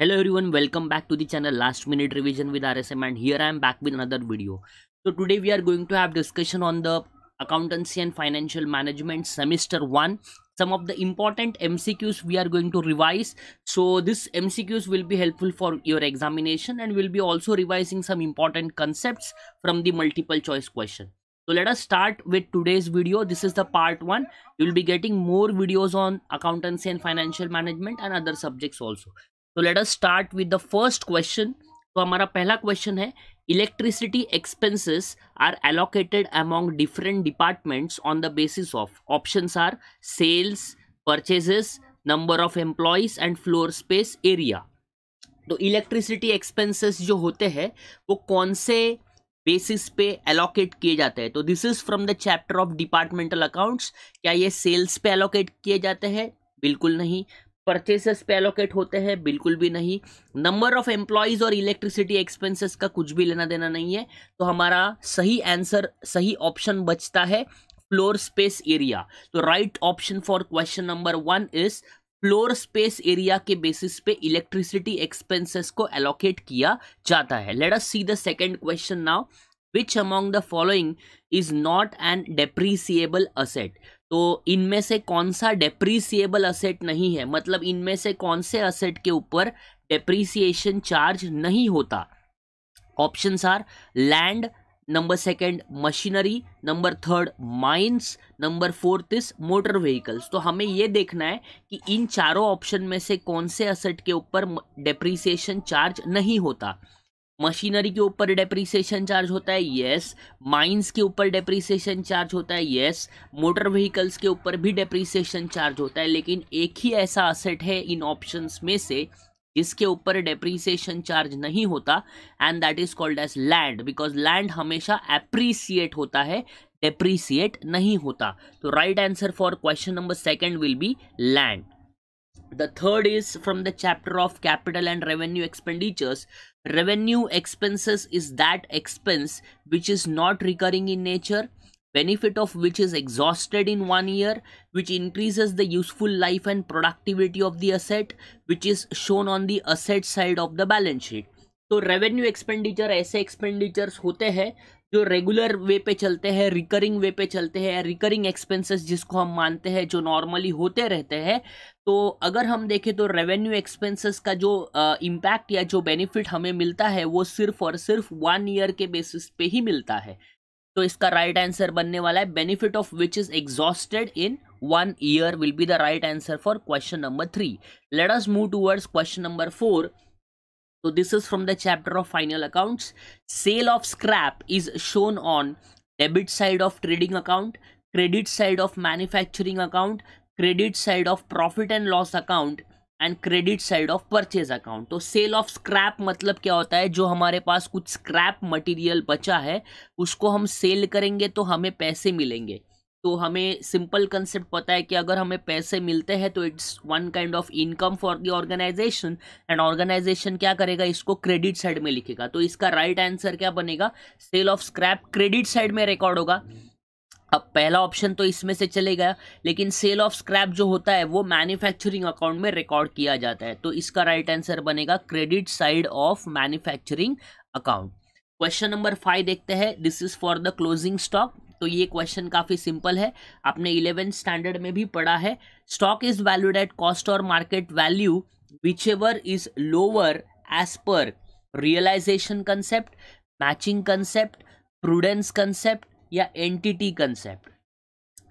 hello everyone welcome back to the channel last minute revision with rsm and here i am back with another video so today we are going to have discussion on the accountancy and financial management semester 1 some of the important mcqs we are going to revise so this mcqs will be helpful for your examination and we'll be also revising some important concepts from the multiple choice question so let us start with today's video. This is the part one. You will be getting more videos on accountancy and financial management and other subjects also. तो let us start with the first question तो हमारा पहला question है electricity expenses are allocated among different departments on the basis of options are sales purchases number of employees and floor space area तो electricity expenses जो होते हैं वो कौन से बेसिस पे एलोकेट किए जाते हैं तो this is from the chapter of departmental accounts क्या ये सेल्स पे एलोकेट किए जाते हैं बिल्कुल नहीं परचेसेस पे एलोकेट होते हैं बिल्कुल भी नहीं नंबर ऑफ एम्प्लॉयज और इलेक्ट्रिसिटी एक्सपेंसेस का कुछ भी लेना देना नहीं है तो हमारा सही आंसर सही ऑप्शन बचता है फ्लोर स्पेस एरिया तो right option for question number one is floor space area के बेसिस पे इलेक्ट्रिसिटी एक्सपेंसेस को एलोकेट किया जाता है let us see the second question now which among the following is not an depreciable asset तो इनमें से कौन सा डेप्रीसिएबल असेट नहीं है मतलब इनमें से कौन से असेट के ऊपर डेप्रीसिएशन चार्ज नहीं होता options are land number second machinery number third mines number fourth is motor vehicles तो हमें यह देखना है कि इन चारों ऑप्शन में से कौन से असेट के ऊपर डेप्रिसिएशन चार्ज नहीं होता मशीनरी के ऊपर डेप्रीसिएशन चार्ज होता है यस माइंस के ऊपर डेप्रीसिएशन चार्ज होता है यस मोटर व्हीकल्स के ऊपर भी डेप्रीसिएशन चार्ज होता है लेकिन एक ही ऐसा असेट है इन ऑप्शंस में से जिसके ऊपर डेप्रीसिएशन चार्ज नहीं होता and that is called as land because land हमेशा एप्रीसिएट होता है डेप्रीसीट नहीं होता तो right answer for question number second will be land the third is from the chapter of capital and revenue expenditures revenue expenses is that expense which is not recurring in nature benefit of which is exhausted in one year which increases the useful life and productivity of the asset which is shown on the asset side of the balance sheet तो revenue expenditure ऐसे expenditures होते हैं जो regular way पे चलते हैं recurring वे पे चलते हैं रिकरिंग एक्सपेंसेस जिसको हम मानते हैं जो नॉर्मली होते रहते हैं तो अगर हम देखें तो रेवेन्यू एक्सपेंसेस का जो इम्पैक्ट या जो बेनिफिट हमें मिलता है वो सिर्फ और सिर्फ वन ईयर के बेसिस पे ही मिलता है तो इसका राइट right आंसर बनने वाला है benefit of which is exhausted in one year will be the right answer for question number three let us move towards question number four So this is from the chapter of final accounts. Sale of scrap is shown on debit side of trading account, credit side of manufacturing account, credit side of profit and loss account and credit side of purchase account तो sale of scrap मतलब क्या होता है जो हमारे पास कुछ scrap material बचा है उसको हम सेल करेंगे तो हमें पैसे मिलेंगे तो हमें सिंपल कंसेप्ट पता है कि अगर हमें पैसे मिलते हैं तो it's one kind of income for the organization and organization क्या करेगा इसको क्रेडिट साइड में लिखेगा तो इसका राइट right आंसर क्या बनेगा sale of scrap credit side में रिकॉर्ड होगा अब पहला ऑप्शन तो इसमें से चले गया लेकिन सेल ऑफ स्क्रैप जो होता है वो मैन्युफैक्चरिंग अकाउंट में रिकॉर्ड किया जाता है तो इसका राइट right आंसर बनेगा credit side of manufacturing account question number five देखते हैं this is for the closing stock तो ये क्वेश्चन काफ़ी सिंपल है आपने इलेवेंथ स्टैंडर्ड में भी पढ़ा है stock is valued at cost और market value whichever is lower as per realization concept matching concept prudence concept या एंटिटी कंसेप्ट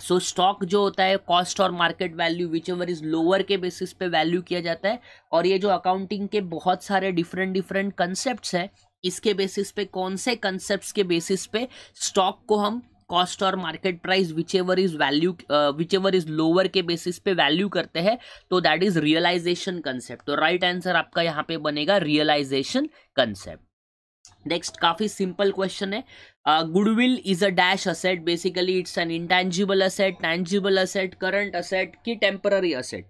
सो स्टॉक जो होता है कॉस्ट और market value whichever is lower के बेसिस पे value किया जाता है और ये जो अकाउंटिंग के बहुत सारे डिफरेंट डिफरेंट कंसेप्ट हैं इसके बेसिस पे कौन से कंसेप्ट के बेसिस पे स्टॉक को हम कॉस्ट और market price whichever is value whichever is lower के बेसिस पे वैल्यू करते हैं तो दैट इज रियलाइजेशन कंसेप्ट तो राइट right आंसर आपका यहाँ पे बनेगा रियलाइजेशन कंसेप्ट नेक्स्ट काफी सिंपल क्वेश्चन है goodwill is a dash asset basically it's an intangible asset tangible asset current asset की टेम्पररी असेट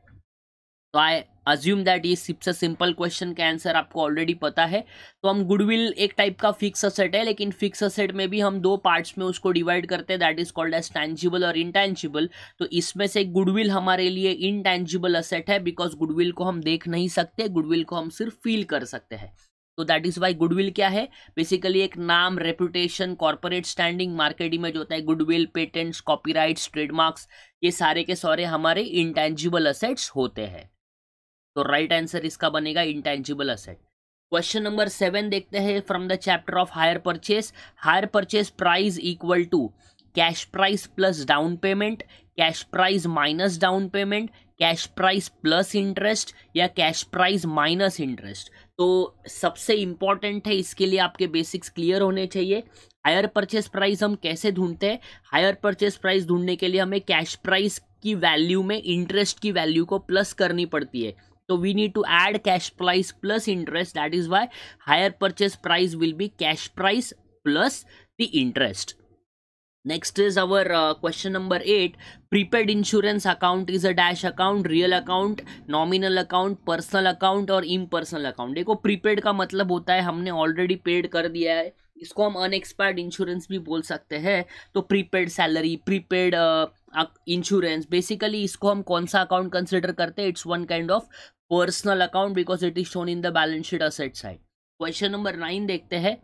तो आई अज्यूम दैट ये सबसे सिंपल क्वेश्चन का आंसर आपको ऑलरेडी पता है तो हम गुडविल एक टाइप का फिक्स असेट है लेकिन फिक्स असेट में भी हम दो पार्ट्स में उसको डिवाइड करते हैं that is called as tangible और इनटैंजिबल तो इसमें से गुडविल हमारे लिए इनटैंजिबल असेट है बिकॉज गुडविल को हम देख नहीं सकते गुडविल को हम सिर्फ फील कर सकते हैं तो दैट इज वाई गुडविल क्या है बेसिकली एक नाम reputation corporate standing market image होता है गुडविल पेटेंट्स कॉपीराइट्स ट्रेडमार्क्स ये सारे के सारे हमारे इंटेंजिबल असेट्स होते हैं तो राइट आंसर इसका बनेगा intangible asset question number seven देखते हैं from the chapter of hire purchase hire purchase price equal to cash price plus down payment cash price minus down payment cash price plus interest या cash price minus interest तो सबसे important है इसके लिए आपके basics clear होने चाहिए higher purchase price हम कैसे ढूंढते हैं हायर परचेस प्राइस ढूंढने के लिए हमें कैश प्राइस की वैल्यू में इंटरेस्ट की वैल्यू को प्लस करनी पड़ती है तो we need to add cash price plus interest that is why hire purchase price will be cash price plus the interest next is our question number eight prepaid insurance account is a dash account real account nominal account personal account और इम personal account देखो prepaid का मतलब होता है हमने already paid कर दिया है इसको हम अनएक्सपायर्ड इंश्योरेंस भी बोल सकते हैं तो prepaid salary prepaid insurance basically इसको हम कौन सा अकाउंट कंसिडर करते हैं it's one kind of personal account because it is shown in the balance sheet asset side question number nine देखते हैं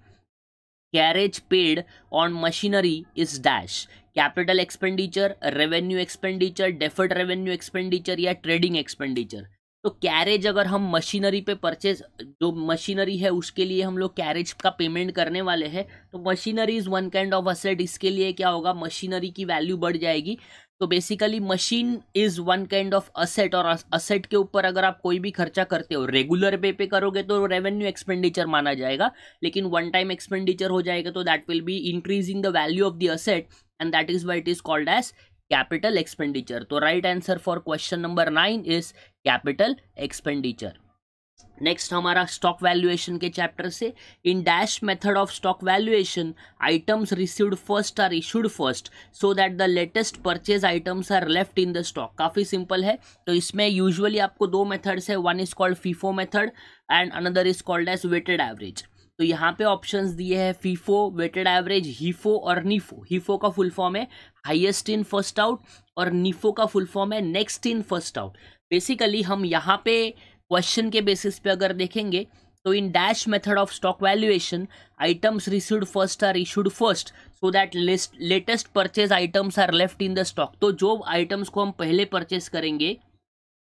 carriage paid on machinery is dash capital expenditure revenue expenditure deferred revenue expenditure या trading expenditure तो carriage अगर हम machinery पे purchase जो machinery है उसके लिए हम लोग कैरेज का पेमेंट करने वाले हैं तो machinery is one kind of asset इसके लिए क्या होगा मशीनरी की वैल्यू बढ़ जाएगी तो basically machine is one kind of asset और असेट के ऊपर अगर आप कोई भी खर्चा करते हो रेगुलर पे पे करोगे तो रेवेन्यू एक्सपेंडिचर माना जाएगा लेकिन वन टाइम एक्सपेंडिचर हो जाएगा तो that will be increasing the value of the asset and that is why it is called as capital expenditure तो right answer for question number nine is capital expenditure next हमारा stock valuation के chapter से in dash method of stock valuation items received first are issued first so that the latest purchase items are left in the stock काफ़ी simple है तो इसमें usually आपको दो methods है one is called FIFO method and another is called as weighted average तो यहाँ पे ऑप्शंस दिए हैं फीफो वेटेड एवरेज हीफो और नीफो हीफो का फुल फॉर्म है हाईएस्ट इन फर्स्ट आउट और नीफो का फुल फॉर्म है next in first out basically हम यहाँ पे क्वेश्चन के बेसिस पे अगर देखेंगे तो in dash method of stock valuation items received first are issued first so that latest purchase items are left in the stock तो जो आइटम्स को हम पहले परचेज करेंगे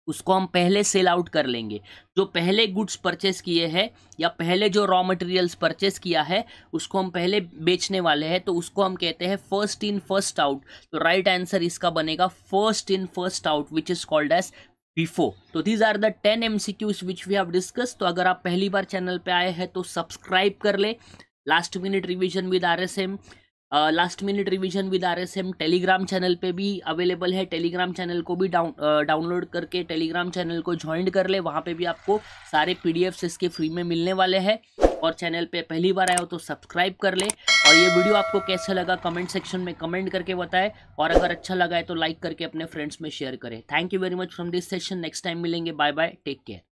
उसको हम पहले सेल आउट कर लेंगे जो पहले गुड्स परचेस किए हैं या पहले जो रॉ मटेरियल्स परचेस किया है उसको हम पहले बेचने वाले हैं तो उसको हम कहते हैं फर्स्ट इन फर्स्ट आउट तो राइट right आंसर इसका बनेगा first in first out which is called as before तो these are the ten M C Qs which we have discuss तो अगर आप पहली बार चैनल पर आए हैं तो सब्सक्राइब कर ले last minute revision with R S M last minute revision with RSM Telegram channel पे भी अवेलेबल है टेलीग्राम चैनल को भी डाउन डाउनलोड करके टेलीग्राम चैनल को ज्वाइन कर ले वहाँ पे भी आपको सारे पी इसके फ्री में मिलने वाले हैं और चैनल पे पहली बार आए हो तो सब्सक्राइब कर ले और ये वीडियो आपको कैसा लगा कमेंट सेक्शन में कमेंट करके बताए और अगर अच्छा लगा है तो लाइक करके अपने फ्रेंड्स में शेयर करें thank you very much from this session next time मिलेंगे बाय बाय टेक केयर